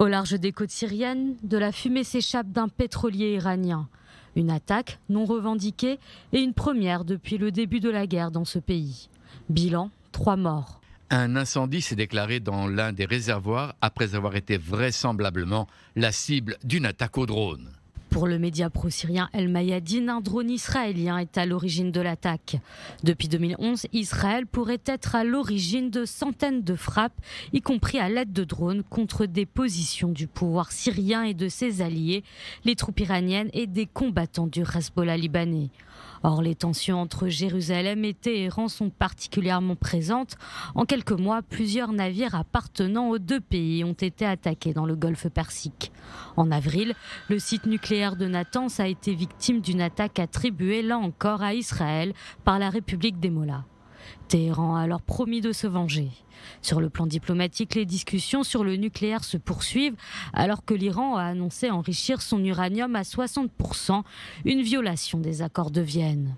Au large des côtes syriennes, de la fumée s'échappe d'un pétrolier iranien. Une attaque non revendiquée et une première depuis le début de la guerre dans ce pays. Bilan, trois morts. Un incendie s'est déclaré dans l'un des réservoirs après avoir été vraisemblablement la cible d'une attaque au drone. Pour le média pro-syrien El Mayadin, un drone israélien est à l'origine de l'attaque. Depuis 2011, Israël pourrait être à l'origine de centaines de frappes, y compris à l'aide de drones, contre des positions du pouvoir syrien et de ses alliés, les troupes iraniennes et des combattants du Hezbollah libanais. Or, les tensions entre Jérusalem et Téhéran sont particulièrement présentes. En quelques mois, plusieurs navires appartenant aux deux pays ont été attaqués dans le golfe Persique. En avril, le site nucléaire de Natanz a été victime d'une attaque attribuée là encore à Israël par la République des Mollahs. Téhéran a alors promis de se venger. Sur le plan diplomatique, les discussions sur le nucléaire se poursuivent alors que l'Iran a annoncé enrichir son uranium à 60%, une violation des accords de Vienne.